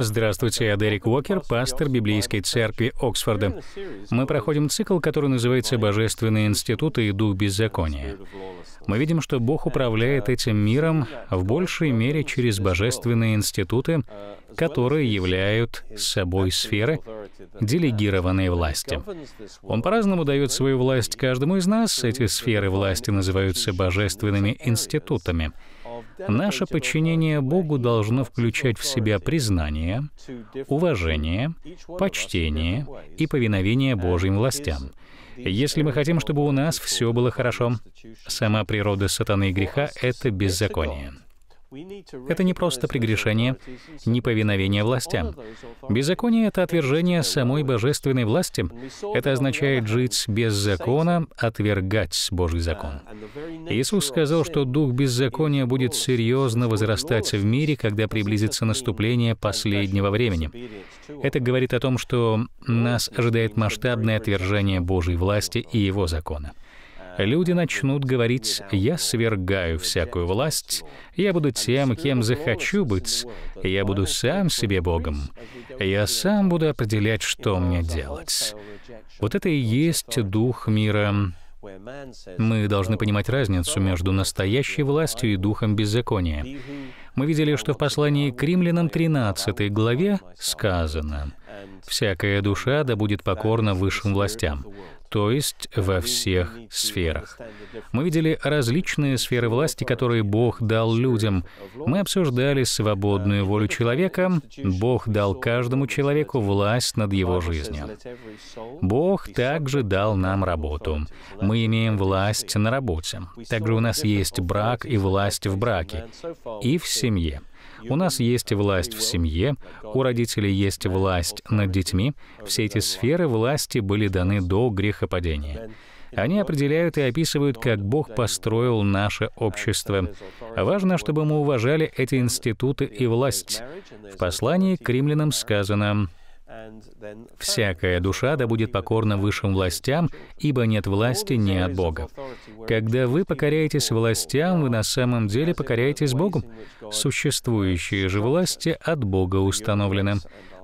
Здравствуйте, я Дерек Уокер, пастор Библейской церкви Оксфорда. Мы проходим цикл, который называется «Божественные институты и дух беззакония». Мы видим, что Бог управляет этим миром в большей мере через божественные институты, которые являются собой сферы, делегированные власти. Он по-разному дает свою власть каждому из нас. Эти сферы власти называются божественными институтами — Наше подчинение Богу должно включать в себя признание, уважение, почтение и повиновение Божьим властям. Если мы хотим, чтобы у нас все было хорошо, сама природа сатаны и греха — это беззаконие. Это не просто прегрешение, неповиновение властям. Беззаконие — это отвержение самой божественной власти. Это означает жить без закона, отвергать Божий закон. Иисус сказал, что дух беззакония будет серьезно возрастать в мире, когда приблизится наступление последнего времени. Это говорит о том, что нас ожидает масштабное отвержение Божьей власти и Его закона люди начнут говорить «я свергаю всякую власть», «я буду тем, кем захочу быть», «я буду сам себе Богом», «я сам буду определять, что мне делать». Вот это и есть дух мира мы должны понимать разницу между настоящей властью и духом беззакония. Мы видели, что в послании к римлянам 13 главе сказано «Всякая душа да будет покорна высшим властям, то есть во всех сферах. Мы видели различные сферы власти, которые Бог дал людям. Мы обсуждали свободную волю человека. Бог дал каждому человеку власть над его жизнью. Бог также дал нам работу. Мы имеем власть на работе. Также у нас есть брак и власть в браке и в семье. У нас есть власть в семье, у родителей есть власть над детьми. Все эти сферы власти были даны до грехопадения. Они определяют и описывают, как Бог построил наше общество. Важно, чтобы мы уважали эти институты и власть. В послании к римлянам сказано Всякая душа да будет покорна высшим властям, ибо нет власти не от Бога. Когда вы покоряетесь властям, вы на самом деле покоряетесь Богу. Существующие же власти от Бога установлены.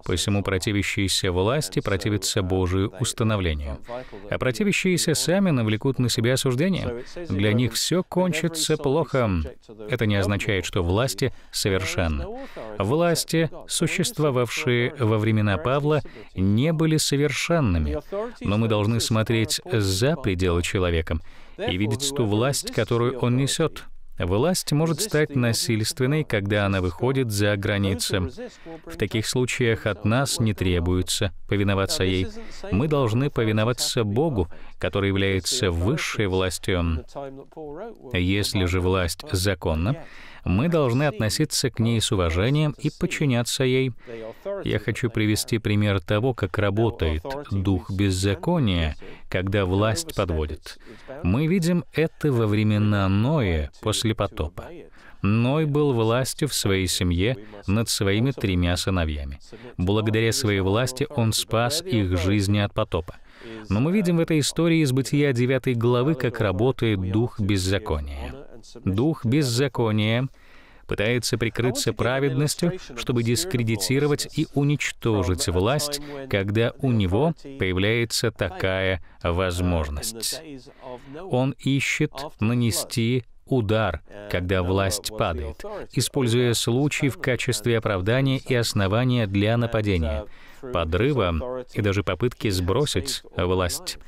Посему противящиеся власти противятся Божию установлению. А противящиеся сами навлекут на себя осуждение. Для них все кончится плохо. Это не означает, что власти совершенны. Власти, существовавшие во времена Павла, не были совершенными. Но мы должны смотреть за пределы человека и видеть ту власть, которую он несет — Власть может стать насильственной, когда она выходит за границы. В таких случаях от нас не требуется повиноваться ей. Мы должны повиноваться Богу, который является высшей властью. Если же власть законна, мы должны относиться к ней с уважением и подчиняться ей. Я хочу привести пример того, как работает дух беззакония, когда власть подводит. Мы видим это во времена Ноя после потопа. Ной был властью в своей семье над своими тремя сыновьями. Благодаря своей власти он спас их жизни от потопа. Но мы видим в этой истории из Бытия 9 главы, как работает дух беззакония дух беззакония, пытается прикрыться праведностью, чтобы дискредитировать и уничтожить власть, когда у него появляется такая возможность. Он ищет нанести удар, когда власть падает, используя случай в качестве оправдания и основания для нападения, подрыва и даже попытки сбросить власть.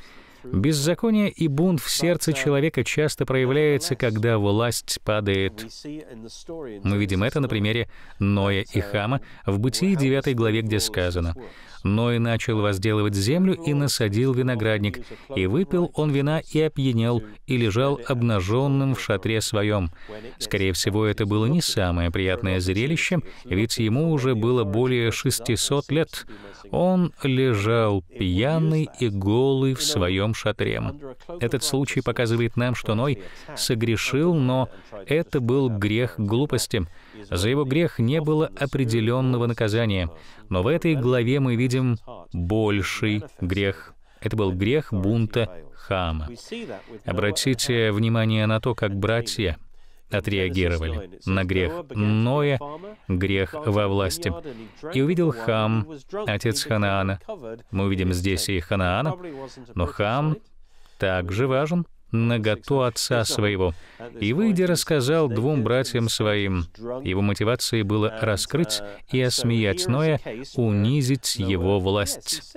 Беззаконие и бунт в сердце человека часто проявляется, когда власть падает. Мы видим это на примере Ноя и Хама в Бытии 9 главе, где сказано Ной начал возделывать землю и насадил виноградник. И выпил он вина и опьянел, и лежал обнаженным в шатре своем. Скорее всего, это было не самое приятное зрелище, ведь ему уже было более 600 лет. Он лежал пьяный и голый в своем шатре. Этот случай показывает нам, что Ной согрешил, но это был грех глупости — за его грех не было определенного наказания, но в этой главе мы видим больший грех. Это был грех бунта Хама. Обратите внимание на то, как братья отреагировали на грех Ноя, грех во власти. И увидел Хам, отец Ханаана. Мы увидим здесь и Ханаана, но Хам также важен, наготу отца своего. И, выйдя, рассказал двум братьям своим. Его мотивацией было раскрыть и осмеять Ноя, унизить его власть.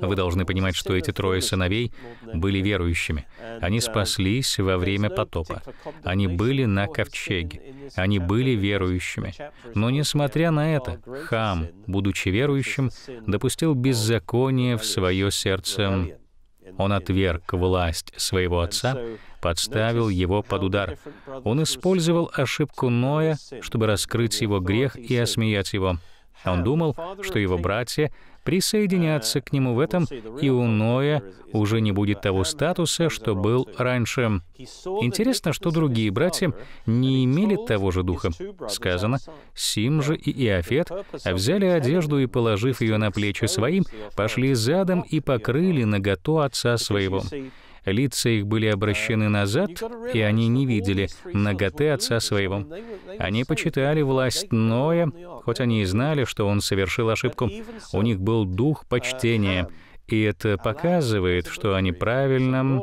Вы должны понимать, что эти трое сыновей были верующими. Они спаслись во время потопа. Они были на ковчеге. Они были верующими. Но несмотря на это, хам, будучи верующим, допустил беззаконие в свое сердце он отверг власть своего отца, подставил его под удар. Он использовал ошибку Ноя, чтобы раскрыть его грех и осмеять его. Он думал, что его братья присоединятся к нему в этом, и у Ноя уже не будет того статуса, что был раньше. Интересно, что другие братья не имели того же духа. Сказано, Сим же и Иофет взяли одежду и, положив ее на плечи своим, пошли задом и покрыли наготу отца своего. Лица их были обращены назад, и они не видели ноготы отца своего. Они почитали власть Ноя, хоть они и знали, что он совершил ошибку. У них был дух почтения — и это показывает, что они правильно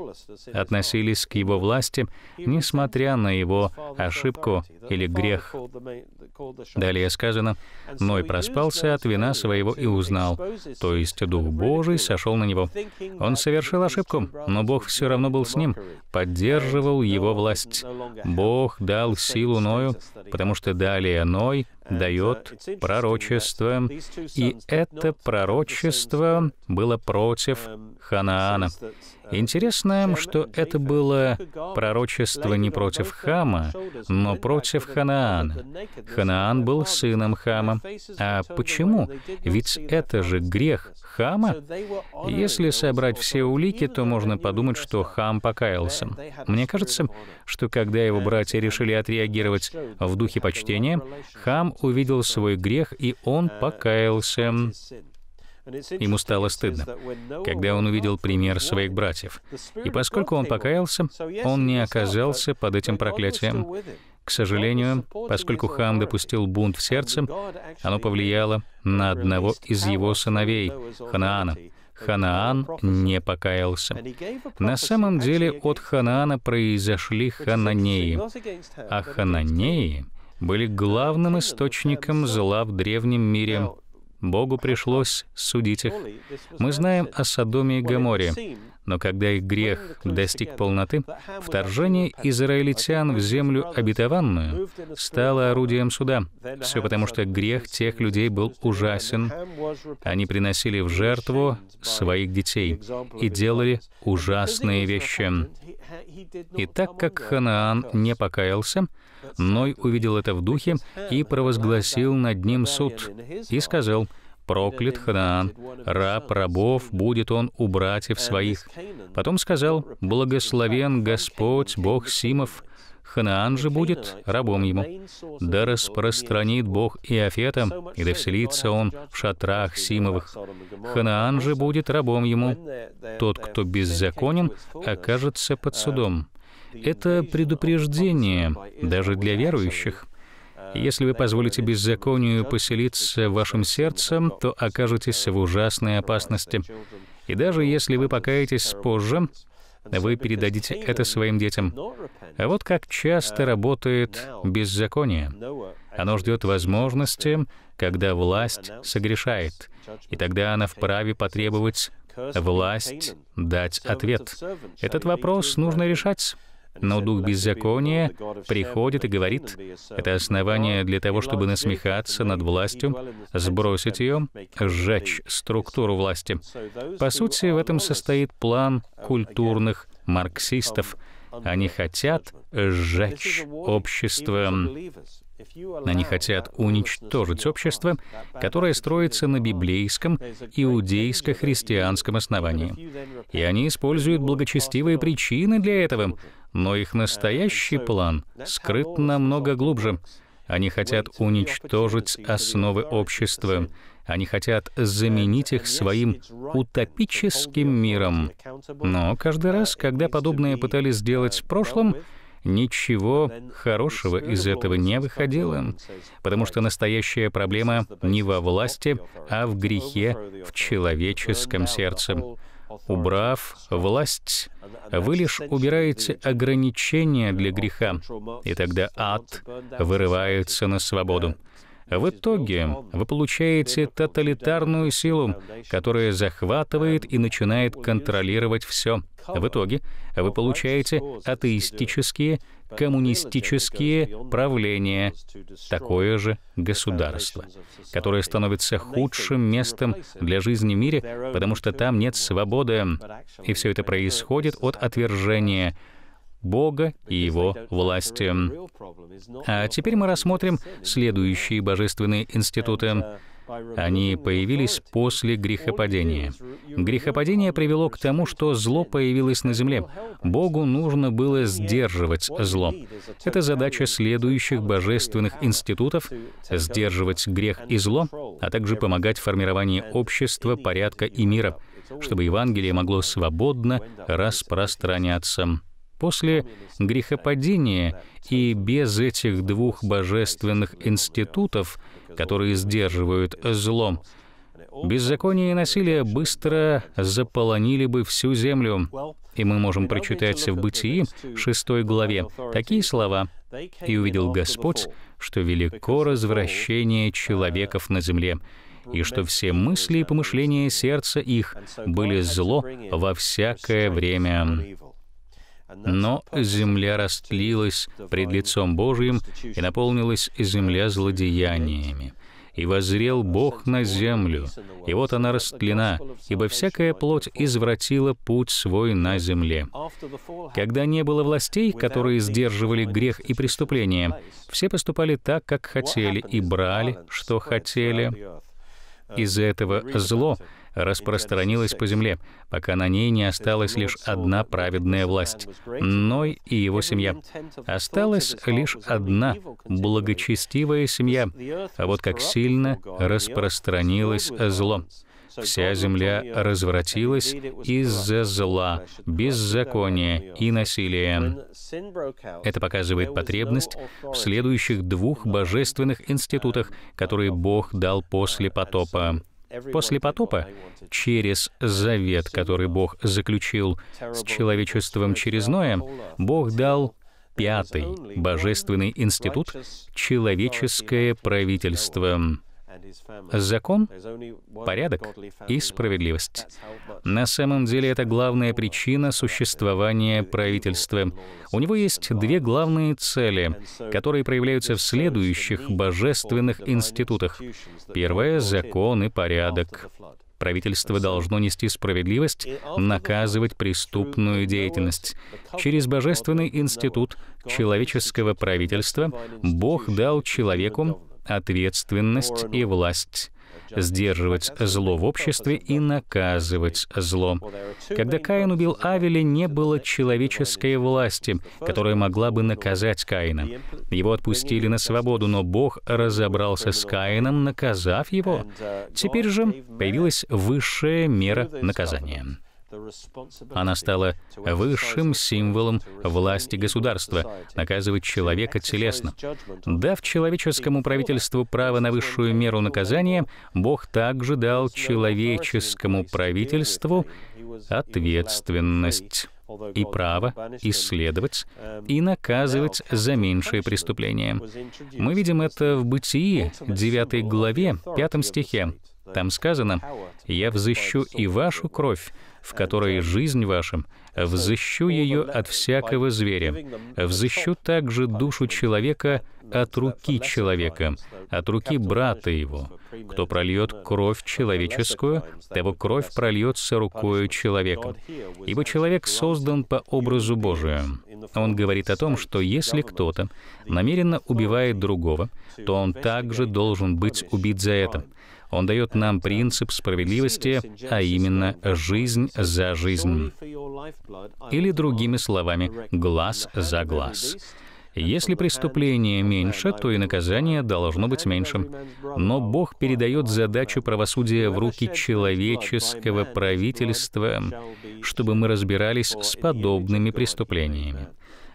относились к его власти, несмотря на его ошибку или грех. Далее сказано, «Ной проспался от вина своего и узнал». То есть Дух Божий сошел на него. Он совершил ошибку, но Бог все равно был с ним, поддерживал его власть. Бог дал силу Ною, потому что далее Ной — дает пророчество, и это пророчество было против Ханаана. Интересно, что это было пророчество не против Хама, но против Ханаана. Ханаан был сыном Хама. А почему? Ведь это же грех Хама. Если собрать все улики, то можно подумать, что Хам покаялся. Мне кажется, что когда его братья решили отреагировать в духе почтения, Хам увидел свой грех, и он покаялся. Ему стало стыдно, когда он увидел пример своих братьев. И поскольку он покаялся, он не оказался под этим проклятием. К сожалению, поскольку хам допустил бунт в сердце, оно повлияло на одного из его сыновей, Ханаана. Ханаан не покаялся. На самом деле от Ханаана произошли хананеи, а хананеи были главным источником зла в древнем мире Богу пришлось судить их. Мы знаем о Содоме и Гаморе, но когда их грех достиг полноты, вторжение израильтян в землю обетованную стало орудием суда. Все потому, что грех тех людей был ужасен. Они приносили в жертву своих детей и делали ужасные вещи. И так как Ханаан не покаялся, Ной увидел это в духе и провозгласил над ним суд, и сказал, проклят Ханаан, раб рабов будет он у братьев своих. Потом сказал, благословен Господь, Бог Симов, Ханаан же будет рабом ему. Да распространит Бог Иофета, и да вселится он в шатрах Симовых. Ханаан же будет рабом ему. Тот, кто беззаконен, окажется под судом. Это предупреждение даже для верующих. Если вы позволите беззаконию поселиться в вашем сердце, то окажетесь в ужасной опасности. И даже если вы покаетесь позже, вы передадите это своим детям. А вот как часто работает беззаконие. Оно ждет возможности, когда власть согрешает, и тогда она вправе потребовать власть дать ответ. Этот вопрос нужно решать. Но дух беззакония приходит и говорит, это основание для того, чтобы насмехаться над властью, сбросить ее, сжечь структуру власти. По сути, в этом состоит план культурных марксистов — они хотят сжечь общество, они хотят уничтожить общество, которое строится на библейском, иудейско-христианском основании. И они используют благочестивые причины для этого, но их настоящий план скрыт намного глубже. Они хотят уничтожить основы общества, они хотят заменить их своим утопическим миром. Но каждый раз, когда подобное пытались сделать в прошлом, ничего хорошего из этого не выходило, потому что настоящая проблема не во власти, а в грехе в человеческом сердце. Убрав власть, вы лишь убираете ограничения для греха, и тогда ад вырывается на свободу. В итоге вы получаете тоталитарную силу, которая захватывает и начинает контролировать все. В итоге вы получаете атеистические, коммунистические правления, такое же государство, которое становится худшим местом для жизни в мире, потому что там нет свободы. И все это происходит от отвержения Бога и Его власти. А теперь мы рассмотрим следующие божественные институты. Они появились после грехопадения. Грехопадение привело к тому, что зло появилось на земле. Богу нужно было сдерживать зло. Это задача следующих божественных институтов — сдерживать грех и зло, а также помогать формированию общества, порядка и мира, чтобы Евангелие могло свободно распространяться. После грехопадения и без этих двух божественных институтов, которые сдерживают злом, беззаконие и насилие быстро заполонили бы всю землю. И мы можем прочитать в Бытии 6 главе такие слова. «И увидел Господь, что велико развращение человеков на земле, и что все мысли и помышления сердца их были зло во всякое время». Но земля растлилась пред лицом Божьим, и наполнилась земля злодеяниями. И возрел Бог на землю, и вот она растлена, ибо всякая плоть извратила путь свой на земле. Когда не было властей, которые сдерживали грех и преступление, все поступали так, как хотели, и брали, что хотели. из uh, этого зло — распространилась по земле, пока на ней не осталась лишь одна праведная власть — Ной и его семья. Осталась лишь одна благочестивая семья, а вот как сильно распространилось зло. Вся земля развратилась из-за зла, беззакония и насилия. Это показывает потребность в следующих двух божественных институтах, которые Бог дал после потопа после потопа, через завет, который Бог заключил с человечеством через Ноя, Бог дал пятый божественный институт — человеческое правительство. Закон, порядок и справедливость. На самом деле это главная причина существования правительства. У него есть две главные цели, которые проявляются в следующих божественных институтах. Первое — закон и порядок. Правительство должно нести справедливость, наказывать преступную деятельность. Через Божественный институт человеческого правительства Бог дал человеку ответственность и власть сдерживать зло в обществе и наказывать зло. Когда Каин убил Авеля, не было человеческой власти, которая могла бы наказать Каина. Его отпустили на свободу, но Бог разобрался с Каином, наказав его. Теперь же появилась высшая мера наказания. Она стала высшим символом власти государства наказывать человека телесно. Дав человеческому правительству право на высшую меру наказания, Бог также дал человеческому правительству ответственность и право исследовать и наказывать за меньшие преступления. Мы видим это в Бытии, 9 главе, 5 стихе. Там сказано, «Я взыщу и вашу кровь, в которой жизнь ваша, взыщу ее от всякого зверя, взыщу также душу человека от руки человека, от руки брата его. Кто прольет кровь человеческую, того кровь прольется рукою человека. Ибо человек создан по образу Божию». Он говорит о том, что если кто-то намеренно убивает другого, то он также должен быть убит за это. Он дает нам принцип справедливости, а именно жизнь за жизнь. Или другими словами, глаз за глаз. Если преступление меньше, то и наказание должно быть меньшим. Но Бог передает задачу правосудия в руки человеческого правительства, чтобы мы разбирались с подобными преступлениями.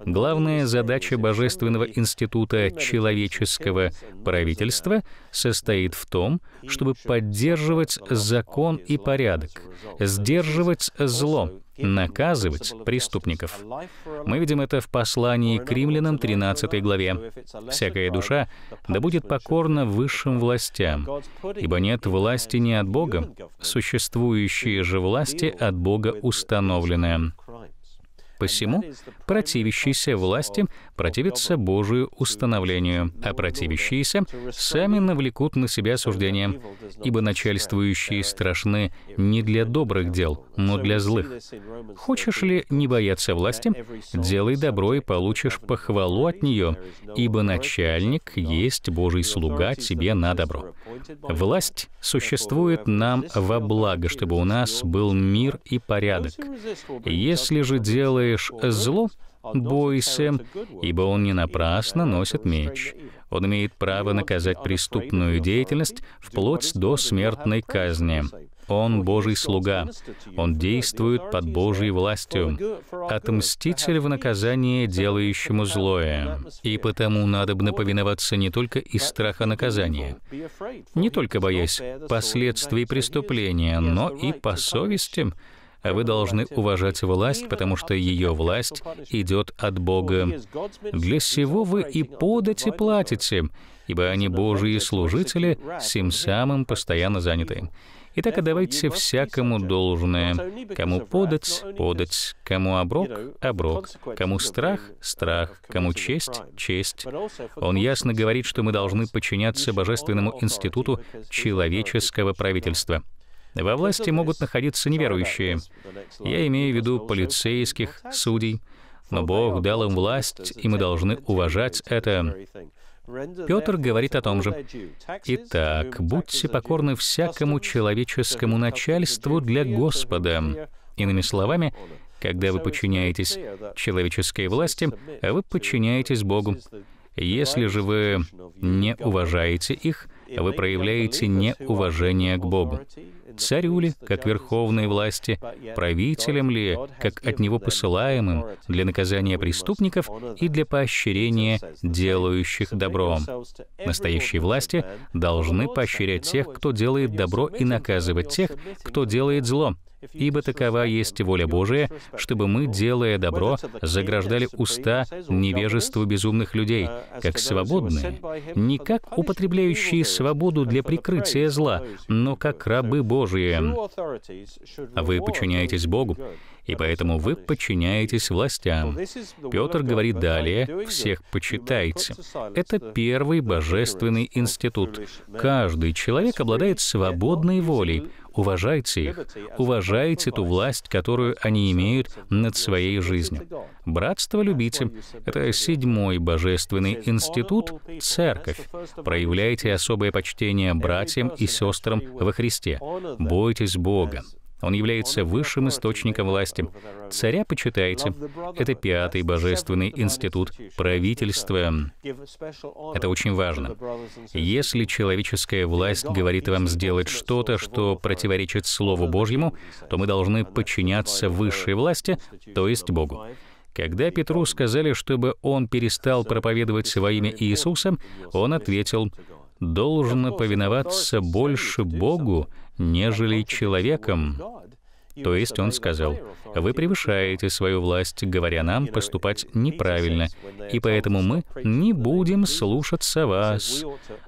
Главная задача Божественного института человеческого правительства состоит в том, чтобы поддерживать закон и порядок, сдерживать зло, наказывать преступников. Мы видим это в послании к римлянам 13 главе. «Всякая душа да будет покорна высшим властям, ибо нет власти не от Бога, существующие же власти от Бога установленные». Посему противящиеся власти противятся Божию установлению, а противящиеся сами навлекут на себя осуждение, ибо начальствующие страшны не для добрых дел, но для злых. Хочешь ли не бояться власти, делай добро и получишь похвалу от нее, ибо начальник есть Божий слуга тебе на добро. Власть существует нам во благо, чтобы у нас был мир и порядок. Если же делаешь делаешь зло, бойся, эм, ибо он не напрасно носит меч. Он имеет право наказать преступную деятельность вплоть до смертной казни. Он Божий слуга. Он действует под Божьей властью. Отмститель в наказание делающему злое. И потому надо бы наповиноваться не только из страха наказания, не только боясь последствий преступления, но и по совести, а вы должны уважать власть, потому что ее власть идет от Бога. Для сего вы и подати платите, ибо они Божьи служители, сим самым постоянно заняты. Итак, отдавайте всякому должное. Кому подать — подать. Кому оброк — оброк. Кому страх — страх. Кому честь — честь. Он ясно говорит, что мы должны подчиняться божественному институту человеческого правительства — во власти могут находиться неверующие. Я имею в виду полицейских, судей. Но Бог дал им власть, и мы должны уважать это. Петр говорит о том же. «Итак, будьте покорны всякому человеческому начальству для Господа». Иными словами, когда вы подчиняетесь человеческой власти, вы подчиняетесь Богу. Если же вы не уважаете их, вы проявляете неуважение к Богу. Царю ли, как верховной власти, правителем ли, как от него посылаемым, для наказания преступников и для поощрения делающих добро. Настоящие власти должны поощрять тех, кто делает добро, и наказывать тех, кто делает зло, ибо такова есть воля Божия, чтобы мы, делая добро, заграждали уста невежеству безумных людей, как свободные, не как употребляющие свободу для прикрытия зла, но как рабы Божии. Вы подчиняетесь Богу, и поэтому вы подчиняетесь властям. Петр говорит далее, «Всех почитайте». Это первый божественный институт. Каждый человек обладает свободной волей, уважайте их, уважайте ту власть, которую они имеют над своей жизнью. Братство любите. Это седьмой божественный институт — церковь. Проявляйте особое почтение братьям и сестрам во Христе. Бойтесь Бога. Он является высшим источником власти. Царя почитайте. Это пятый божественный институт правительства. Это очень важно. Если человеческая власть говорит вам сделать что-то, что противоречит Слову Божьему, то мы должны подчиняться высшей власти, то есть Богу. Когда Петру сказали, чтобы он перестал проповедовать во имя Иисуса, он ответил, должно повиноваться больше Богу, нежели человеком. То есть он сказал, «Вы превышаете свою власть, говоря нам поступать неправильно, и поэтому мы не будем слушаться вас».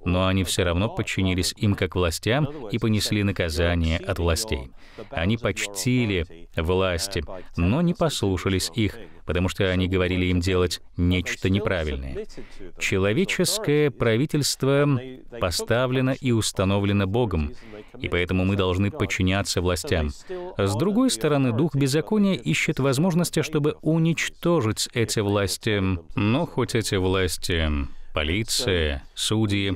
Но они все равно подчинились им как властям и понесли наказание от властей. Они почтили власти, но не послушались их, потому что они говорили им делать нечто неправильное. Человеческое правительство поставлено и установлено Богом, и поэтому мы должны подчиняться властям. С другой стороны, дух беззакония ищет возможности, чтобы уничтожить эти власти. Но хоть эти власти, полиция, судьи,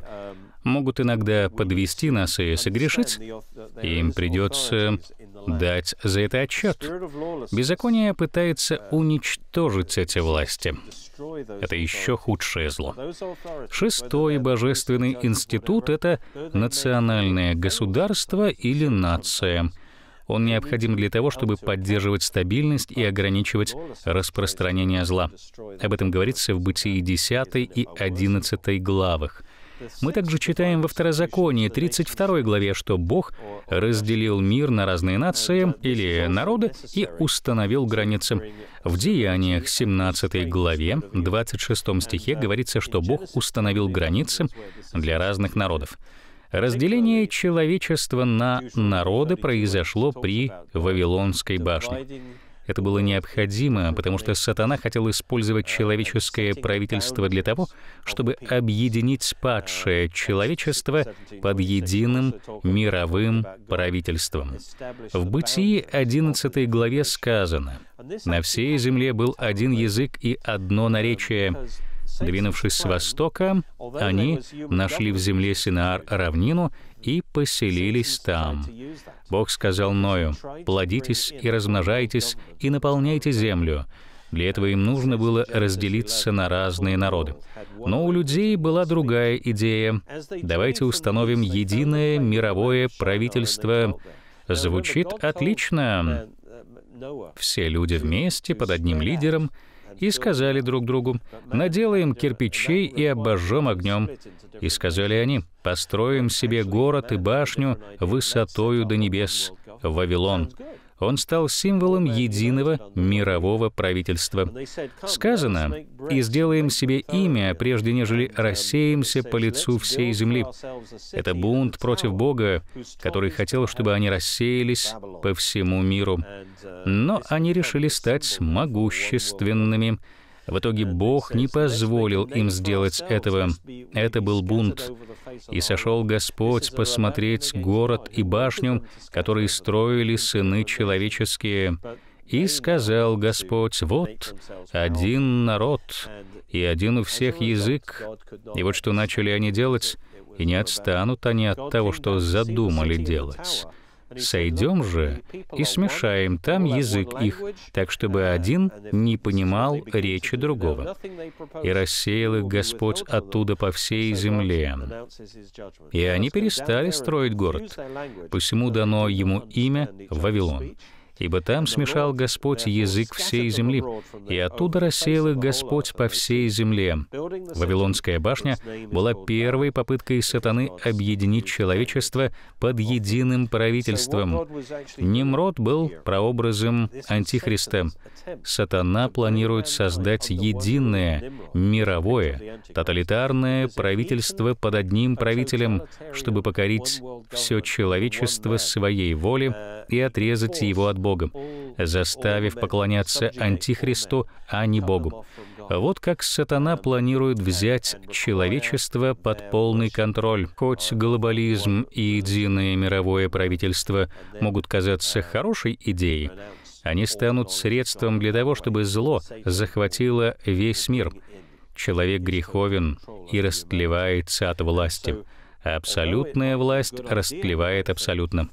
могут иногда подвести нас и согрешить, им придется дать за это отчет. Беззаконие пытается уничтожить эти власти. Это еще худшее зло. Шестой божественный институт — это национальное государство или нация. Он необходим для того, чтобы поддерживать стабильность и ограничивать распространение зла. Об этом говорится в Бытии 10 и 11 главах. Мы также читаем во Второзаконии 32 главе, что Бог разделил мир на разные нации или народы и установил границы. В Деяниях 17 главе 26 стихе говорится, что Бог установил границы для разных народов. Разделение человечества на народы произошло при Вавилонской башне. Это было необходимо, потому что сатана хотел использовать человеческое правительство для того, чтобы объединить падшее человечество под единым мировым правительством. В Бытии 11 главе сказано, «На всей земле был один язык и одно наречие, Двинувшись с востока, они нашли в земле Синаар равнину и поселились там. Бог сказал Ною, «Плодитесь и размножайтесь, и наполняйте землю». Для этого им нужно было разделиться на разные народы. Но у людей была другая идея. Давайте установим единое мировое правительство. Звучит отлично. Все люди вместе, под одним лидером — и сказали друг другу, «Наделаем кирпичей и обожжем огнем». И сказали они, «Построим себе город и башню высотою до небес, Вавилон, он стал символом единого мирового правительства. Сказано, «И сделаем себе имя, прежде нежели рассеемся по лицу всей земли». Это бунт против Бога, который хотел, чтобы они рассеялись по всему миру. Но они решили стать могущественными — в итоге Бог не позволил им сделать этого. Это был бунт. «И сошел Господь посмотреть город и башню, которые строили сыны человеческие». И сказал Господь, «Вот один народ и один у всех язык». И вот что начали они делать, и не отстанут они от того, что задумали делать. Сойдем же и смешаем там язык их, так чтобы один не понимал речи другого. И рассеял их Господь оттуда по всей земле. И они перестали строить город. Посему дано ему имя Вавилон ибо там смешал Господь язык всей земли, и оттуда рассеял их Господь по всей земле. Вавилонская башня была первой попыткой сатаны объединить человечество под единым правительством. Немрод был прообразом Антихриста. Сатана планирует создать единое, мировое, тоталитарное правительство под одним правителем, чтобы покорить все человечество своей воле и отрезать его от Бога, заставив поклоняться Антихристу, а не Богу. Вот как сатана планирует взять человечество под полный контроль. Хоть глобализм и единое мировое правительство могут казаться хорошей идеей, они станут средством для того, чтобы зло захватило весь мир. Человек греховен и растлевается от власти. Абсолютная власть растлевает абсолютно.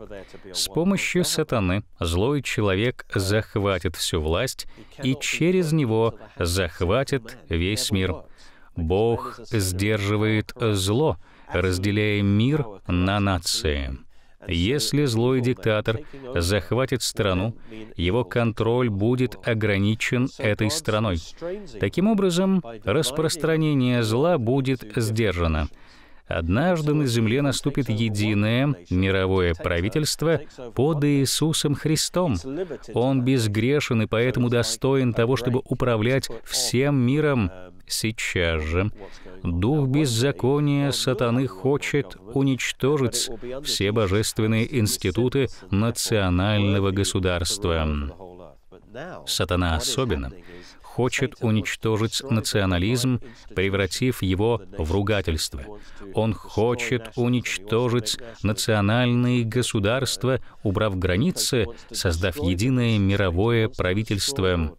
С помощью сатаны злой человек захватит всю власть и через него захватит весь мир. Бог сдерживает зло, разделяя мир на нации. Если злой диктатор захватит страну, его контроль будет ограничен этой страной. Таким образом, распространение зла будет сдержано. Однажды на земле наступит единое мировое правительство под Иисусом Христом. Он безгрешен и поэтому достоин того, чтобы управлять всем миром сейчас же. Дух беззакония сатаны хочет уничтожить все божественные институты национального государства. Сатана особенно хочет уничтожить национализм, превратив его в ругательство. Он хочет уничтожить национальные государства, убрав границы, создав единое мировое правительство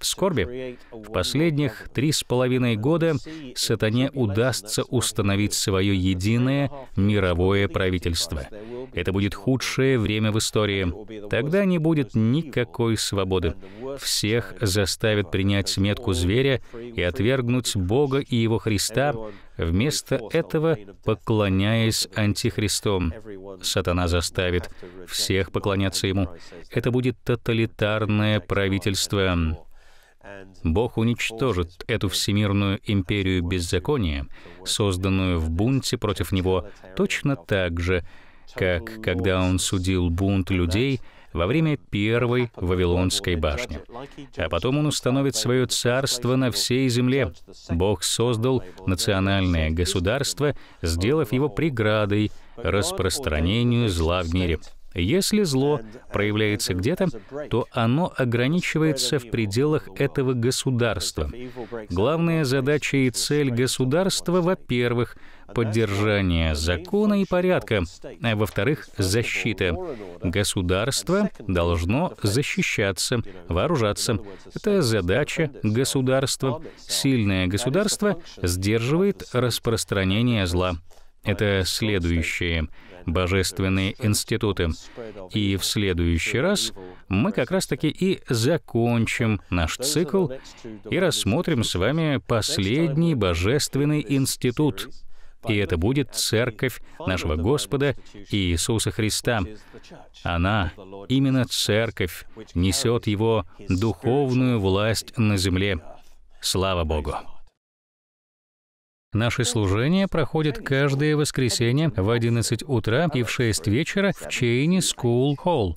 в скорби, в последних три с половиной года сатане удастся установить свое единое мировое правительство. Это будет худшее время в истории. Тогда не будет никакой свободы. Всех заставят принять метку зверя и отвергнуть Бога и Его Христа, вместо этого поклоняясь Антихристом. Сатана заставит всех поклоняться ему. Это будет тоталитарное правительство. Бог уничтожит эту всемирную империю беззакония, созданную в бунте против него, точно так же, как когда он судил бунт людей во время первой Вавилонской башни. А потом он установит свое царство на всей земле. Бог создал национальное государство, сделав его преградой распространению зла в мире. Если зло uh, проявляется где-то, то оно ограничивается в пределах этого государства. Главная задача и цель государства, во-первых, поддержание закона и порядка, а во-вторых, защита. Государство должно защищаться, вооружаться. Это задача государства. Сильное государство сдерживает распространение зла. Это следующее — божественные институты. И в следующий раз мы как раз-таки и закончим наш цикл и рассмотрим с вами последний божественный институт. И это будет церковь нашего Господа Иисуса Христа. Она, именно церковь, несет его духовную власть на земле. Слава Богу! Наше служение проходит каждое воскресенье в 11 утра и в 6 вечера в Чейни School Холл.